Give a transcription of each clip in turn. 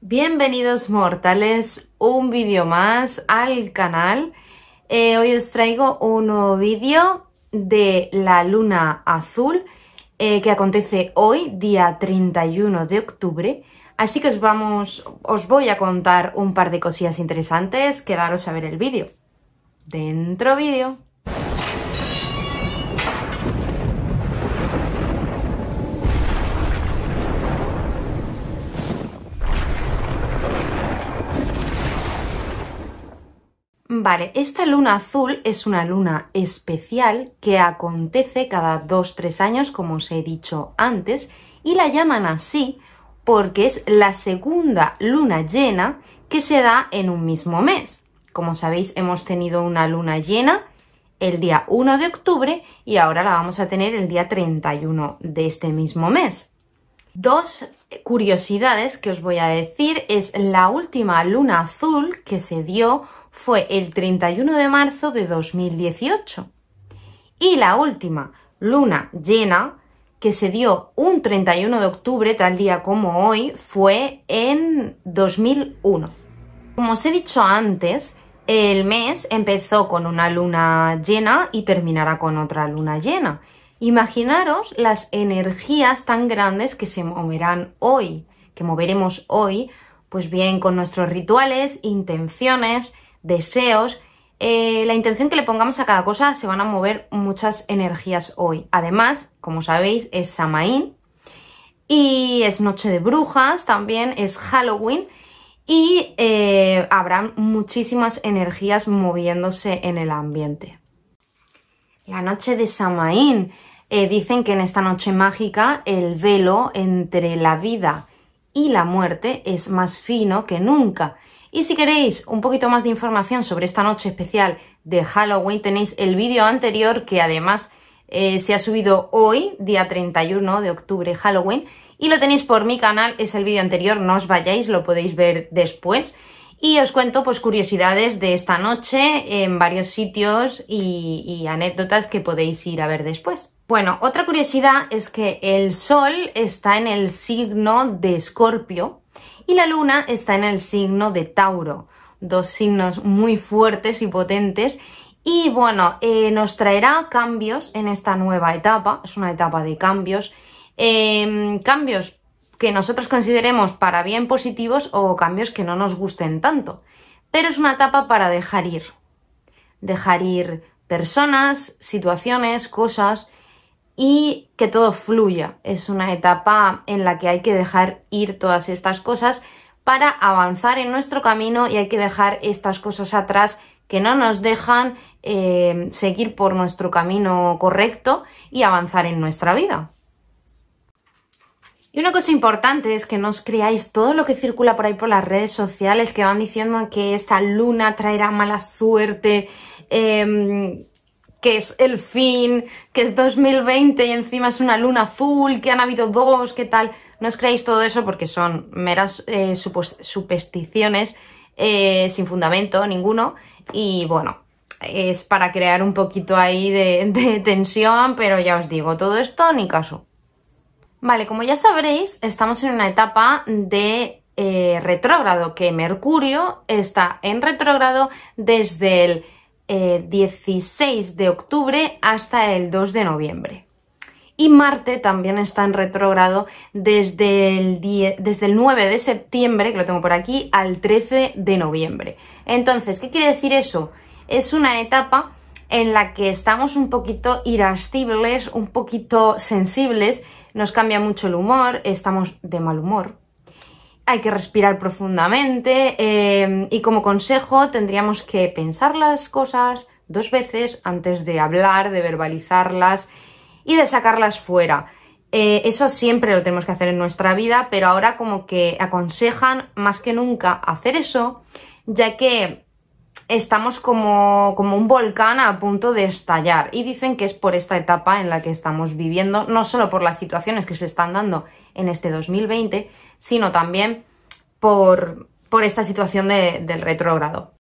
Bienvenidos mortales, un vídeo más al canal. Eh, hoy os traigo un nuevo vídeo de la luna azul eh, que acontece hoy, día 31 de octubre. Así que os vamos, os voy a contar un par de cosillas interesantes, quedaros a ver el vídeo. Dentro vídeo. Vale, esta luna azul es una luna especial que acontece cada 2-3 años, como os he dicho antes, y la llaman así porque es la segunda luna llena que se da en un mismo mes. Como sabéis, hemos tenido una luna llena el día 1 de octubre y ahora la vamos a tener el día 31 de este mismo mes. Dos curiosidades que os voy a decir es la última luna azul que se dio fue el 31 de marzo de 2018. Y la última luna llena que se dio un 31 de octubre, tal día como hoy, fue en 2001. Como os he dicho antes, el mes empezó con una luna llena y terminará con otra luna llena. Imaginaros las energías tan grandes que se moverán hoy, que moveremos hoy, pues bien con nuestros rituales, intenciones, deseos, eh, la intención que le pongamos a cada cosa se van a mover muchas energías hoy. Además, como sabéis, es Samaín y es Noche de Brujas, también es Halloween y eh, habrán habrá muchísimas energías moviéndose en el ambiente. La noche de Samaín. Eh, dicen que en esta noche mágica el velo entre la vida y la muerte es más fino que nunca y si queréis un poquito más de información sobre esta noche especial de Halloween, tenéis el vídeo anterior que además eh, se ha subido hoy, día 31 de octubre, Halloween, y lo tenéis por mi canal, es el vídeo anterior, no os vayáis, lo podéis ver después. Y os cuento pues curiosidades de esta noche en varios sitios y anécdotas que podéis ir a ver después. Bueno, otra curiosidad es que el Sol está en el signo de Escorpio, y la luna está en el signo de Tauro, dos signos muy fuertes y potentes y bueno, eh, nos traerá cambios en esta nueva etapa, es una etapa de cambios, em, cambios que nosotros consideremos para bien positivos o cambios que no nos gusten tanto, pero es una etapa para dejar ir, dejar ir personas, situaciones, cosas, y que todo fluya. Es una etapa en la que hay que dejar ir todas estas cosas para avanzar en nuestro camino y hay que dejar estas cosas atrás que no nos dejan eh, seguir por nuestro camino correcto y avanzar en nuestra vida. Y una cosa importante es que no os creáis todo lo que circula por ahí por las redes sociales que van diciendo que esta luna traerá mala suerte, em, que es el fin, que es 2020 y encima es una luna azul, que han habido dos, que tal. No os creáis todo eso porque son meras eh, supersticiones eh, sin fundamento ninguno. Y bueno, es para crear un poquito ahí de, tensión, pero ya os digo, todo esto ni caso. Vale, como ya sabréis, estamos en una etapa de eh, retrógrado, que Mercurio está en retrógrado desde el 16 eh, de octubre hasta el 2 de noviembre. Y Marte también está en retrógrado desde el, desde el 9 de septiembre, que lo tengo por aquí, al 13 de noviembre. Entonces, ¿qué quiere decir eso? Es una etapa en la que estamos un poquito irascibles, un poquito sensibles, nos cambia mucho el humor, estamos de mal humor, hay que respirar profundamente em, y como consejo tendríamos que pensar las cosas dos veces antes de hablar, de verbalizarlas y de sacarlas fuera. Eh, eso siempre lo tenemos que hacer en nuestra vida, pero ahora como que aconsejan más que nunca hacer eso, ya que estamos como, un volcán a punto de estallar y dicen que es por esta etapa en la que estamos viviendo, no solo por las situaciones que se están dando en este 2020, sino también por, esta situación del retrógrado.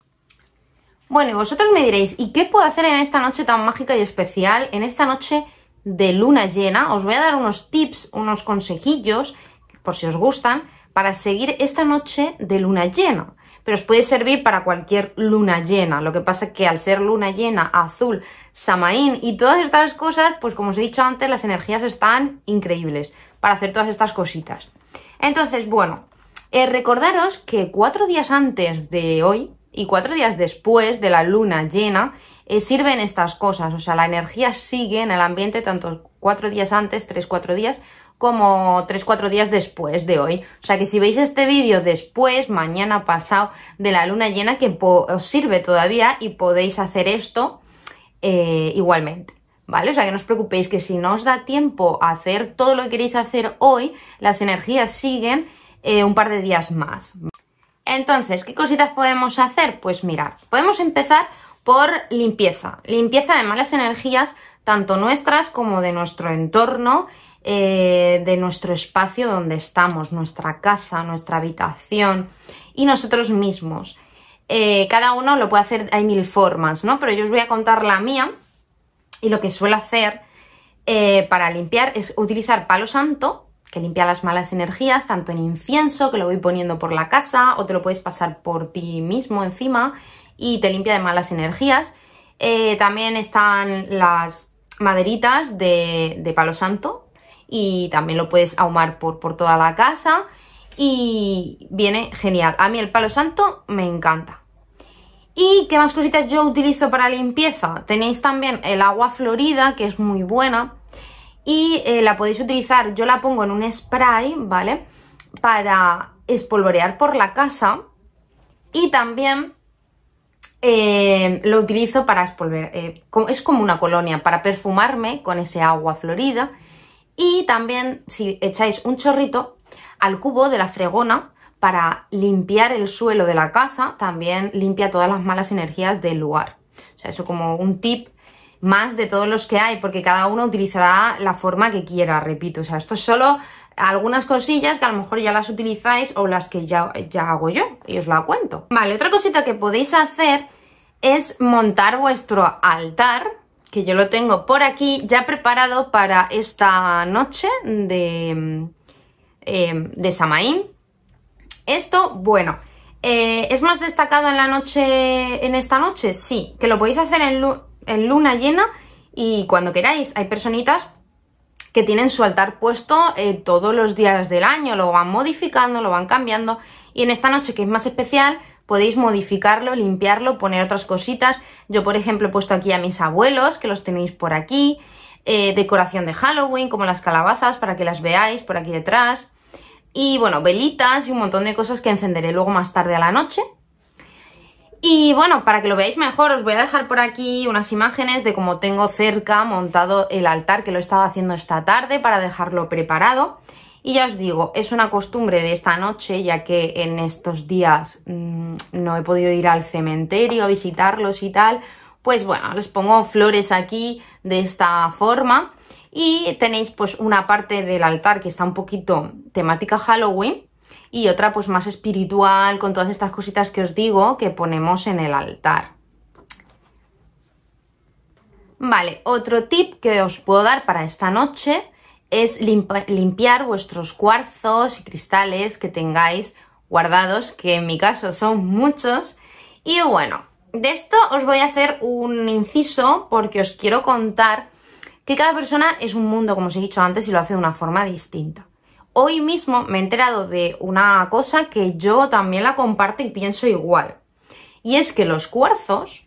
Bueno, y vosotros me diréis, ¿y qué puedo hacer en esta noche tan mágica y especial? En esta noche de luna llena, os voy a dar unos tips, unos consejillos, por si os gustan, para seguir esta noche de luna llena pero os puede servir para cualquier luna llena. Lo que pasa es que al ser luna llena, azul, samaín y todas estas cosas, pues como os he dicho antes, las energías están increíbles para hacer todas estas cositas. Entonces, bueno, eh, recordaros que cuatro días antes de hoy y cuatro días después de la luna llena, eh, sirven estas cosas, o sea, la energía sigue en el ambiente tanto cuatro días antes, tres, cuatro días, como 3-4 días después de hoy. O sea que si veis este vídeo después, mañana pasado de la luna llena, que os sirve todavía y podéis hacer esto eh, igualmente. ¿Vale? O sea que no os preocupéis que si no os da tiempo a hacer todo lo que queréis hacer hoy, las energías siguen eh, un par de días más. Entonces, ¿qué cositas podemos hacer? Pues mirad, podemos empezar por limpieza. Limpieza de malas energías, tanto nuestras como de nuestro entorno eh, de nuestro espacio donde estamos, nuestra casa, nuestra habitación y nosotros mismos. Eh, cada uno lo puede hacer, hay mil formas, ¿no? Pero yo os voy a contar la mía y lo que suelo hacer eh, para limpiar es utilizar palo santo, que limpia las malas energías, tanto en incienso, que lo voy poniendo por la casa, o te lo puedes pasar por ti mismo encima y te limpia de malas energías. también están las maderitas de palo santo, y también lo puedes ahumar por, por toda la casa y viene genial. A mí el palo santo me encanta. ¿Y qué más cositas yo utilizo para limpieza? Tenéis también el agua florida, que es muy buena, y eh, la podéis utilizar, yo la pongo en un spray, ¿vale? Para espolvorear por la casa y también eh, lo utilizo para espolvorear eh, es como una colonia, para perfumarme con ese agua florida y también si echáis un chorrito al cubo de la fregona para limpiar el suelo de la casa, también limpia todas las malas energías del lugar. O sea, eso como un tip más de todos los que hay, porque cada uno utilizará la forma que quiera, repito. O sea, esto es solo algunas cosillas que a lo mejor ya las utilizáis o las que ya, ya hago yo y os la cuento. Vale, otra cosita que podéis hacer es montar vuestro altar que yo lo tengo por aquí ya preparado para esta noche de, em, de Samaín. Esto, bueno, eh, ¿es más destacado en la noche, en esta noche? Sí, que lo podéis hacer en, luna llena y cuando queráis. Hay personitas que tienen su altar puesto eh, todos los días del año, lo van modificando, lo van cambiando y en esta noche que es más especial, podéis modificarlo, limpiarlo, poner otras cositas. Yo, por ejemplo, he puesto aquí a mis abuelos, que los tenéis por aquí. Eh, decoración de Halloween, como las calabazas, para que las veáis por aquí detrás. Y bueno, velitas y un montón de cosas que encenderé luego más tarde a la noche. Y bueno, para que lo veáis mejor, os voy a dejar por aquí unas imágenes de cómo tengo cerca montado el altar que lo he estado haciendo esta tarde para dejarlo preparado. Y ya os digo, es una costumbre de esta noche, ya que en estos días mm, no he podido ir al cementerio a visitarlos y tal, pues bueno, les pongo flores aquí de esta forma y tenéis pues una parte del altar que está un poquito temática Halloween y otra pues más espiritual con todas estas cositas que os digo que ponemos en el altar. Vale, otro tip que os puedo dar para esta noche es limpiar vuestros cuarzos y cristales que tengáis guardados, que en mi caso son muchos. Y bueno, de esto os voy a hacer un inciso porque os quiero contar que cada persona es un mundo, como os he dicho antes, y lo hace de una forma distinta. Hoy mismo me he enterado de una cosa que yo también la comparto y pienso igual. Y es que los cuarzos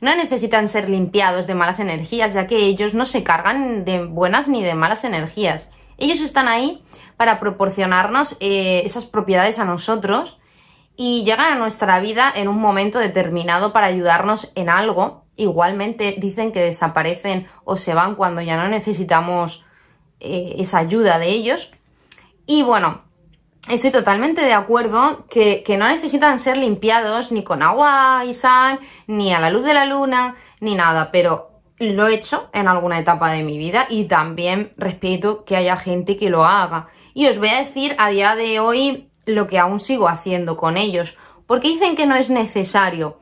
no necesitan ser limpiados de malas energías, ya que ellos no se cargan de buenas ni de malas energías. Ellos están ahí para proporcionarnos eh, esas propiedades a nosotros y llegan a nuestra vida en un momento determinado para ayudarnos en algo. Igualmente dicen que desaparecen o se van cuando ya no necesitamos eh, esa ayuda de ellos. Y bueno, estoy totalmente de acuerdo que, no necesitan ser limpiados ni con agua y sal, ni a la luz de la luna, ni nada, pero lo he hecho en alguna etapa de mi vida y también respeto que haya gente que lo haga. Y os voy a decir a día de hoy lo que aún sigo haciendo con ellos. porque dicen que no es necesario?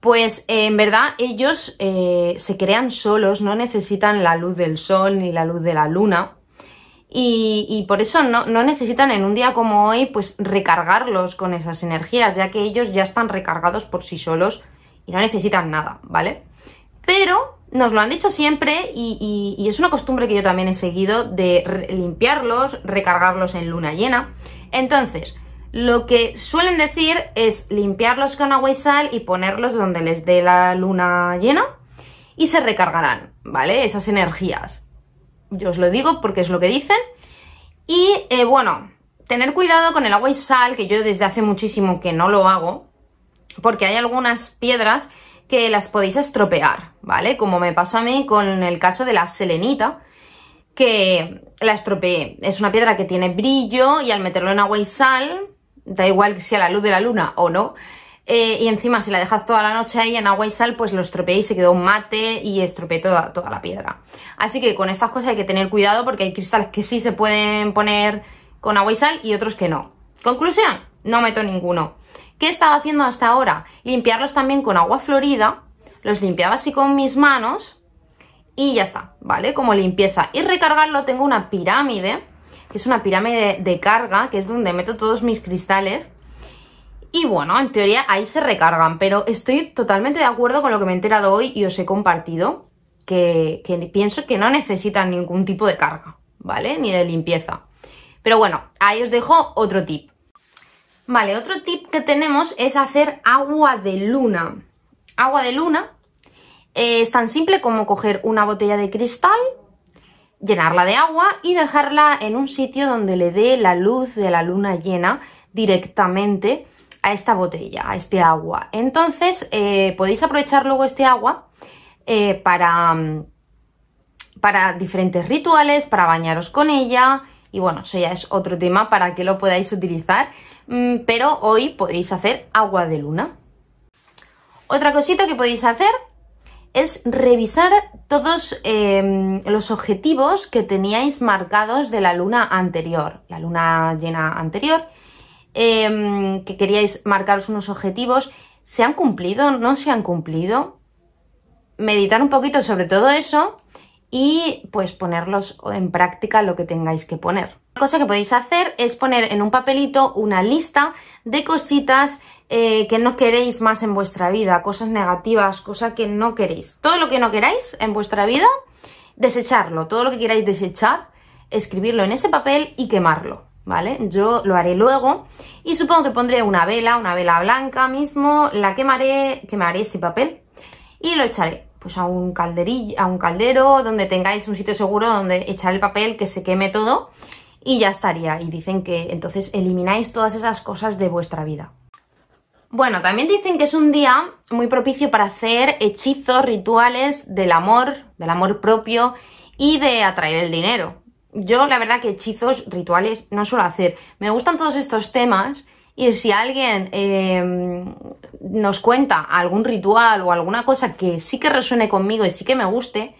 Pues eh, en verdad ellos eh, se crean solos, no necesitan la luz del sol ni la luz de la luna y, por eso no, necesitan en un día como hoy pues recargarlos con esas energías, ya que ellos ya están recargados por sí solos y no necesitan nada, ¿vale? Pero nos lo han dicho siempre y, es una costumbre que yo también he seguido de limpiarlos, recargarlos en luna llena. Entonces, lo que suelen decir es limpiarlos con agua y sal y ponerlos donde les dé la luna llena y se recargarán, ¿vale? Esas energías. Yo os lo digo porque es lo que dicen. Y eh, bueno, tener cuidado con el agua y sal, que yo desde hace muchísimo que no lo hago, porque hay algunas piedras que las podéis estropear, ¿vale? Como me pasa a mí con el caso de la selenita, que la estropeé. Es una piedra que tiene brillo y al meterlo en agua y sal, da igual que sea la luz de la luna o no, eh, y encima, si la dejas toda la noche ahí en agua y sal, pues lo estropeé y se quedó un mate y estropeé toda, toda la piedra. Así que con estas cosas hay que tener cuidado porque hay cristales que sí se pueden poner con agua y sal y otros que no. Conclusión, no meto ninguno. ¿Qué he estado haciendo hasta ahora? Limpiarlos también con agua florida, los limpiaba así con mis manos y ya está, ¿vale? Como limpieza. Y recargarlo tengo una pirámide, que es una pirámide de carga, que es donde meto todos mis cristales y bueno, en teoría ahí se recargan, pero estoy totalmente de acuerdo con lo que me he enterado hoy y os he compartido, que, pienso que no necesitan ningún tipo de carga, ¿vale? Ni de limpieza. Pero bueno, ahí os dejo otro tip. Vale, otro tip que tenemos es hacer agua de luna. Agua de luna eh, es tan simple como coger una botella de cristal, llenarla de agua y dejarla en un sitio donde le dé la luz de la luna llena directamente a esta botella, a este agua. Entonces, eh, podéis aprovechar luego este agua eh, para, mm, para diferentes rituales, para bañaros con ella. Y bueno, eso ya es otro tema para que lo podáis utilizar. Mm, pero hoy podéis hacer agua de luna. Otra cosita que podéis hacer es revisar todos em, los objetivos que teníais marcados de la luna anterior, la luna llena anterior, Em, que queríais marcaros unos objetivos, ¿se han cumplido? ¿No se han cumplido? Meditar un poquito sobre todo eso y pues ponerlos en práctica lo que tengáis que poner. Una cosa que podéis hacer es poner en un papelito una lista de cositas eh, que no queréis más en vuestra vida, cosas negativas, cosas que no queréis. Todo lo que no queráis en vuestra vida, desecharlo. Todo lo que queráis desechar, escribirlo en ese papel y quemarlo. ¿vale? Yo lo haré luego y supongo que pondré una vela, una vela blanca mismo, la quemaré, quemaré ese papel y lo echaré pues a un calderillo, a un caldero donde tengáis un sitio seguro donde echar el papel que se queme todo y ya estaría. Y dicen que entonces elimináis todas esas cosas de vuestra vida. Bueno, también dicen que es un día muy propicio para hacer hechizos, rituales del amor, del amor propio y de atraer el dinero yo la verdad que hechizos rituales no suelo hacer. Me gustan todos estos temas y si alguien em, nos cuenta algún ritual o alguna cosa que sí que resuene conmigo y sí que me guste,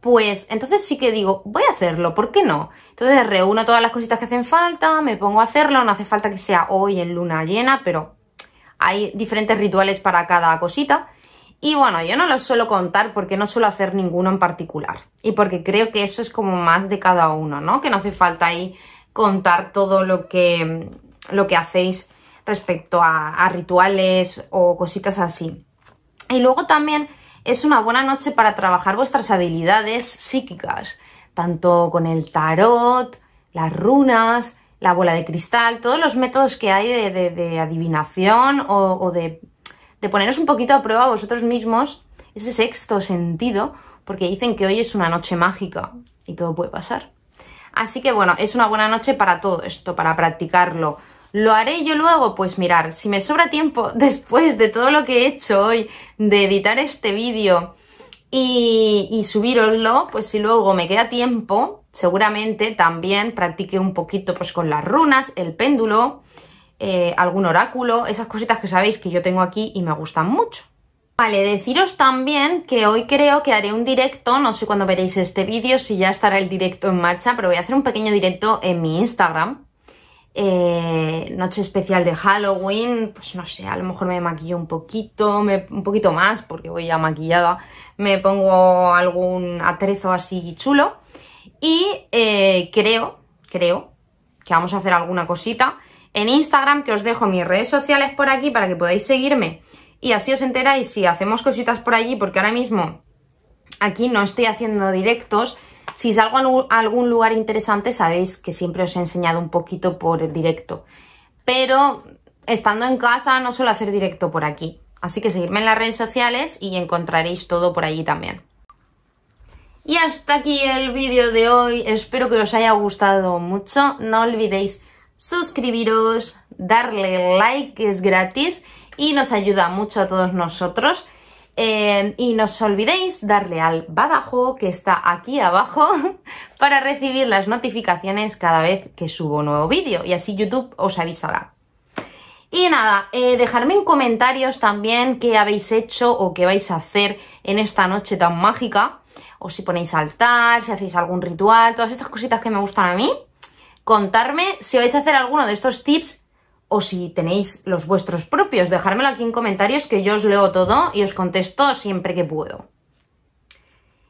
pues entonces sí que digo, voy a hacerlo, ¿por qué no? Entonces reúno todas las cositas que hacen falta, me pongo a hacerlo, no hace falta que sea hoy en luna llena, pero hay diferentes rituales para cada cosita. Y bueno, yo no los suelo contar porque no suelo hacer ninguno en particular. Y porque creo que eso es como más de cada uno, ¿no? Que no hace falta ahí contar todo lo que, lo que hacéis respecto a, rituales o cositas así. Y luego también es una buena noche para trabajar vuestras habilidades psíquicas, tanto con el tarot, las runas, la bola de cristal, todos los métodos que hay de, adivinación o de de poneros un poquito a prueba vosotros mismos ese sexto sentido, porque dicen que hoy es una noche mágica y todo puede pasar. Así que bueno, es una buena noche para todo esto, para practicarlo. ¿Lo haré yo luego? Pues mirar, si me sobra tiempo después de todo lo que he hecho hoy, de editar este vídeo y, y subiroslo, pues si luego me queda tiempo, seguramente también practique un poquito pues con las runas, el péndulo, eh, algún oráculo, esas cositas que sabéis que yo tengo aquí y me gustan mucho. Vale, deciros también que hoy creo que haré un directo, no sé cuándo veréis este vídeo, si ya estará el directo en marcha, pero voy a hacer un pequeño directo en mi Instagram. Eh, noche especial de Halloween, pues no sé, a lo mejor me maquillo un poquito, un poquito más, porque voy ya maquillada, me pongo algún atrezo así chulo. Y eh, creo, creo que vamos a hacer alguna cosita en Instagram, que os dejo mis redes sociales por aquí para que podáis seguirme y así os enteráis si hacemos cositas por allí, porque ahora mismo aquí no estoy haciendo directos. Si salgo a algún lugar interesante, sabéis que siempre os he enseñado un poquito por el directo. Pero estando en casa no suelo hacer directo por aquí. Así que seguirme en las redes sociales y encontraréis todo por allí también. Y hasta aquí el vídeo de hoy. Espero que os haya gustado mucho. No olvidéis suscribiros, darle like, es gratis y nos ayuda mucho a todos nosotros. Eh, y no os olvidéis darle al badajo que está aquí abajo, para recibir las notificaciones cada vez que subo un nuevo vídeo y así YouTube os avisará. Y nada, dejadme eh, dejarme en comentarios también qué habéis hecho o qué vais a hacer en esta noche tan mágica. O si ponéis altar, si hacéis algún ritual, todas estas cositas que me gustan a mí. Contarme si vais a hacer alguno de estos tips o si tenéis los vuestros propios. Dejármelo aquí en comentarios que yo os leo todo y os contesto siempre que puedo.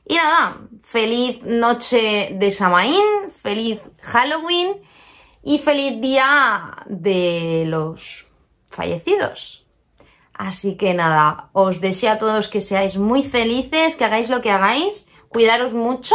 Y nada, feliz noche de Samaín, feliz Halloween y feliz día de los fallecidos. Así que nada, os deseo a todos que seáis muy felices, que hagáis lo que hagáis, cuidaros mucho